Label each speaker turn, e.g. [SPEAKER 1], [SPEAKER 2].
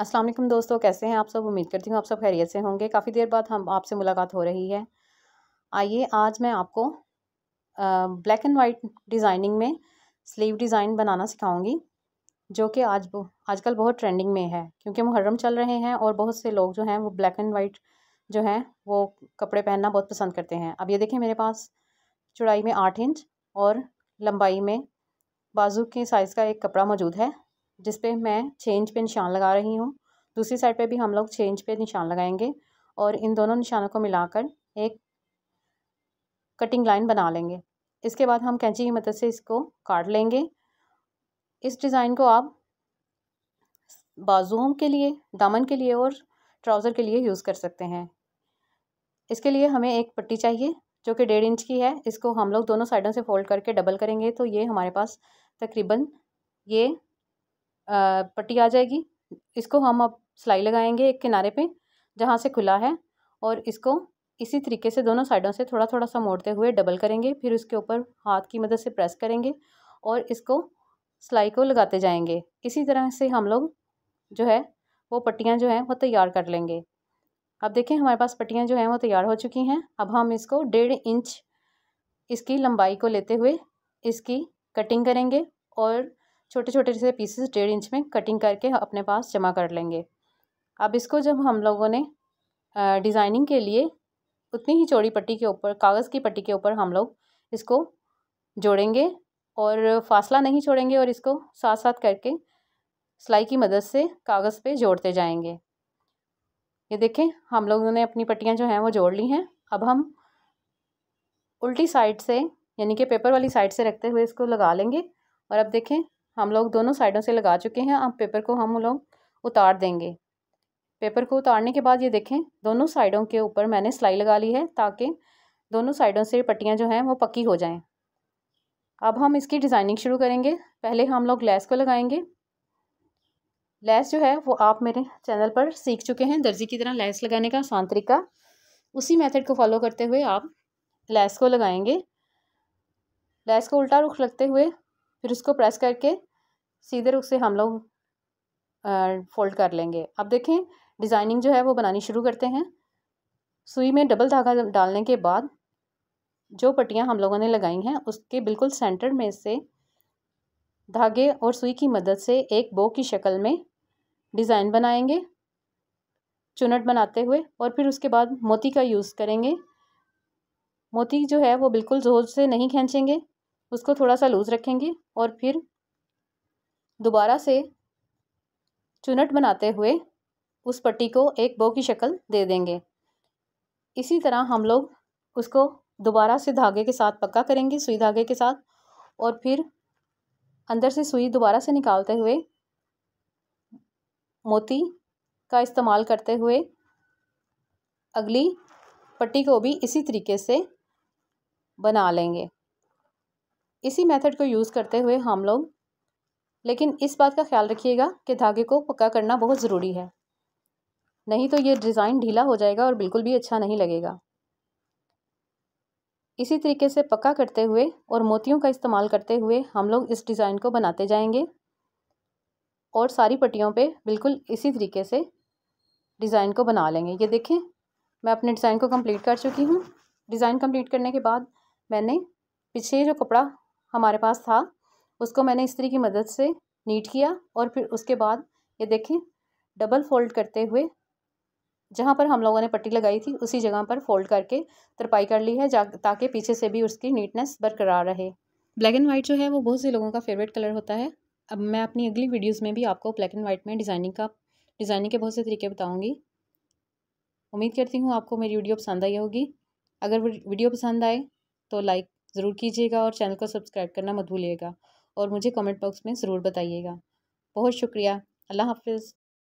[SPEAKER 1] अस्सलाम वालेकुम दोस्तों कैसे हैं आप सब उम्मीद करती हूँ आप सब खैरियत से होंगे काफ़ी देर बाद हम आपसे मुलाकात हो रही है आइए आज मैं आपको ब्लैक एंड वाइट डिज़ाइनिंग में स्लीव डिज़ाइन बनाना सिखाऊंगी जो कि आज आजकल बहुत ट्रेंडिंग में है क्योंकि मुहर्रम चल रहे हैं और बहुत से लोग जो हैं वो ब्लैक एंड वाइट जो हैं वो कपड़े पहनना बहुत पसंद करते हैं अब ये देखें मेरे पास चौड़ाई में आठ इंच और लंबाई में बाजू के साइज़ का एक कपड़ा मौजूद है जिस पे मैं चेंज पे निशान लगा रही हूँ दूसरी साइड पे भी हम लोग चेंज पे निशान लगाएंगे और इन दोनों निशानों को मिलाकर एक कटिंग लाइन बना लेंगे इसके बाद हम कैंची की मदद से इसको काट लेंगे इस डिज़ाइन को आप बाजुओं के लिए दामन के लिए और ट्राउज़र के लिए यूज़ कर सकते हैं इसके लिए हमें एक पट्टी चाहिए जो कि डेढ़ इंच की है इसको हम लोग दोनों साइडों से फोल्ड करके डबल करेंगे तो ये हमारे पास तकरीबन ये पट्टी आ जाएगी इसको हम अब सिलाई लगाएंगे एक किनारे पे जहाँ से खुला है और इसको इसी तरीके से दोनों साइडों से थोड़ा थोड़ा सा मोड़ते हुए डबल करेंगे फिर उसके ऊपर हाथ की मदद से प्रेस करेंगे और इसको सिलाई को लगाते जाएंगे इसी तरह से हम लोग जो है वो पट्टियाँ जो हैं वो तैयार कर लेंगे अब देखें हमारे पास पट्टियाँ जो हैं वो तैयार हो चुकी हैं अब हम इसको डेढ़ इंच इसकी लंबाई को लेते हुए इसकी कटिंग करेंगे और छोटे छोटे से पीसेस डेढ़ इंच में कटिंग करके अपने पास जमा कर लेंगे अब इसको जब हम लोगों ने डिज़ाइनिंग के लिए उतनी ही चौड़ी पट्टी के ऊपर कागज़ की पट्टी के ऊपर हम लोग इसको जोड़ेंगे और फासला नहीं छोड़ेंगे और इसको साथ साथ करके सिलाई की मदद से कागज़ पे जोड़ते जाएंगे ये देखें हम लोगों ने अपनी पट्टियाँ जो हैं वो जोड़ ली हैं अब हम उल्टी साइड से यानी कि पेपर वाली साइड से रखते हुए इसको लगा लेंगे और अब देखें हम लोग दोनों साइडों से लगा चुके हैं अब पेपर को हम लोग उतार देंगे पेपर को उतारने के बाद ये देखें दोनों साइडों के ऊपर मैंने सिलाई लगा ली है ताकि दोनों साइडों से पट्टियाँ जो हैं वो पक्की हो जाएँ अब हम इसकी डिज़ाइनिंग शुरू करेंगे पहले हम लोग लेस को लगाएंगे लेस जो है वो आप मेरे चैनल पर सीख चुके हैं दर्जी की तरह लेस लगाने का आसान तरीका उसी मेथड को फॉलो करते हुए आप लेस को लगाएंगे लेस को उल्टा रुख रखते हुए फिर उसको प्रेस करके सीधे उसे हम लोग फोल्ड कर लेंगे अब देखें डिज़ाइनिंग जो है वो बनानी शुरू करते हैं सुई में डबल धागा डालने के बाद जो पट्टियाँ हम लोगों ने लगाई हैं उसके बिल्कुल सेंटर में से धागे और सुई की मदद से एक बो की शक्ल में डिज़ाइन बनाएंगे चुनट बनाते हुए और फिर उसके बाद मोती का यूज़ करेंगे मोती जो है वो बिल्कुल जोर से नहीं खींचेंगे उसको थोड़ा सा लूज़ रखेंगे और फिर दोबारा से चुनट बनाते हुए उस पट्टी को एक बो की शक्ल दे देंगे इसी तरह हम लोग उसको दोबारा से धागे के साथ पक्का करेंगे सुई धागे के साथ और फिर अंदर से सुई दोबारा से निकालते हुए मोती का इस्तेमाल करते हुए अगली पट्टी को भी इसी तरीके से बना लेंगे इसी मेथड को यूज़ करते हुए हम लोग लेकिन इस बात का ख्याल रखिएगा कि धागे को पक्का करना बहुत ज़रूरी है नहीं तो ये डिज़ाइन ढीला हो जाएगा और बिल्कुल भी अच्छा नहीं लगेगा इसी तरीके से पक्का करते हुए और मोतियों का इस्तेमाल करते हुए हम लोग इस डिज़ाइन को बनाते जाएंगे और सारी पट्टियों पे बिल्कुल इसी तरीके से डिज़ाइन को बना लेंगे ये देखें मैं अपने डिज़ाइन को कंप्लीट कर चुकी हूँ डिज़ाइन कंप्लीट करने के बाद मैंने पीछे जो कपड़ा हमारे पास था उसको मैंने इस्त्री की मदद से नीट किया और फिर उसके बाद ये देखें डबल फोल्ड करते हुए जहाँ पर हम लोगों ने पट्टी लगाई थी उसी जगह पर फोल्ड करके तरपाई कर ली है ताकि पीछे से भी उसकी नीटनेस बरकरार रहे ब्लैक एंड वाइट जो है वो बहुत से लोगों का फेवरेट कलर होता है अब मैं अपनी अगली वीडियोस में भी आपको ब्लैक एंड वाइट में डिज़ाइनिंग का डिज़ाइनिंग के बहुत से तरीके बताऊँगी उम्मीद करती हूँ आपको मेरी वीडियो पसंद आई होगी अगर वीडियो पसंद आए तो लाइक ज़रूर कीजिएगा और चैनल को सब्सक्राइब करना मत भूलिएगा और मुझे कमेंट बॉक्स में ज़रूर बताइएगा बहुत शुक्रिया अल्लाह हाफिज़